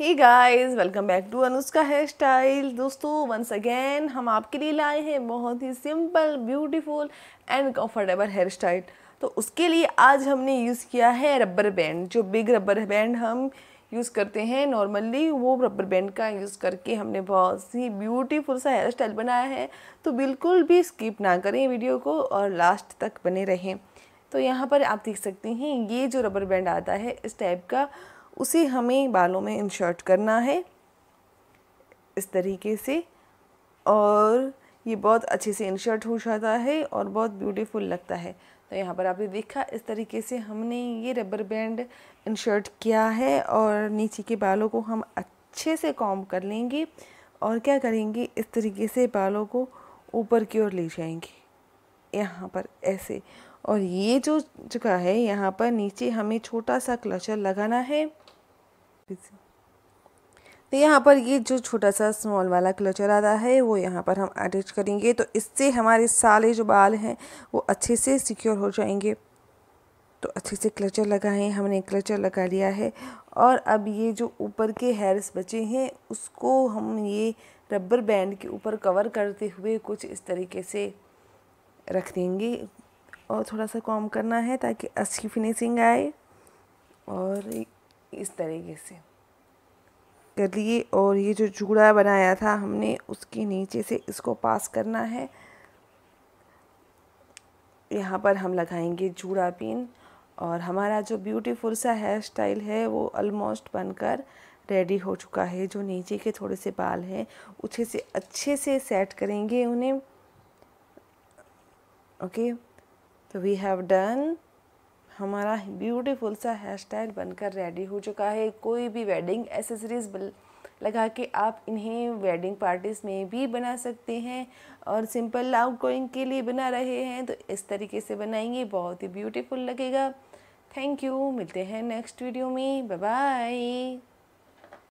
hey guys welcome back to Anushka hair style दोस्तों once again हम आपके लिए लाए हैं बहुत ही simple beautiful and comfortable hair style तो उसके लिए आज हमने यूज़ किया है रबर बैंड जो बिग रबर बैंड हम यूज़ करते हैं नॉर्मली वो रबर बैंड का यूज़ करके हमने बहुत ही ब्यूटीफुल सा हेयर स्टाइल बनाया है तो बिल्कुल भी स्किप ना करें वीडियो को और लास्ट तक बने रहें तो यहाँ पर आप देख सकते हैं ये जो रबर बैंड आता है इस टाइप का उसे हमें बालों में इंशर्ट करना है इस तरीके से और ये बहुत अच्छे से इंशर्ट हो जाता है और बहुत ब्यूटीफुल लगता है तो यहाँ पर आपने देखा इस तरीके से हमने ये रबर बैंड इंशर्ट किया है और नीचे के बालों को हम अच्छे से कॉम कर लेंगे और क्या करेंगे इस तरीके से बालों को ऊपर की ओर ले जाएंगे यहाँ पर ऐसे और ये जो जगह है यहाँ पर नीचे हमें छोटा सा क्लचर लगाना है से तो यहाँ पर ये जो छोटा सा स्मॉल वाला क्लचर आता है वो यहाँ पर हम अटैच करेंगे तो इससे हमारे सारे जो बाल हैं वो अच्छे से सिक्योर हो जाएंगे तो अच्छे से क्लचर लगाएं हमने क्लचर लगा लिया है और अब ये जो ऊपर के हेयर्स बचे हैं उसको हम ये रबर बैंड के ऊपर कवर करते हुए कुछ इस तरीके से रख देंगे और थोड़ा सा कॉम करना है ताकि अच्छी फिनिशिंग आए और इस तरीके से कर लिए और ये जो जूड़ा बनाया था हमने उसके नीचे से इसको पास करना है यहाँ पर हम लगाएंगे जूड़ा पिन और हमारा जो ब्यूटीफुल सा हेयर स्टाइल है वो ऑलमोस्ट बनकर रेडी हो चुका है जो नीचे के थोड़े से बाल हैं उसे से अच्छे से सेट करेंगे उन्हें ओके तो वी हैव डन हमारा ब्यूटीफुल सा हेयर बनकर रेडी हो चुका है कोई भी वेडिंग एसेसरीज़ लगा के आप इन्हें वेडिंग पार्टीज़ में भी बना सकते हैं और सिंपल आउट गोइंग के लिए बना रहे हैं तो इस तरीके से बनाएंगे बहुत ही ब्यूटीफुल लगेगा थैंक यू मिलते हैं नेक्स्ट वीडियो में बाय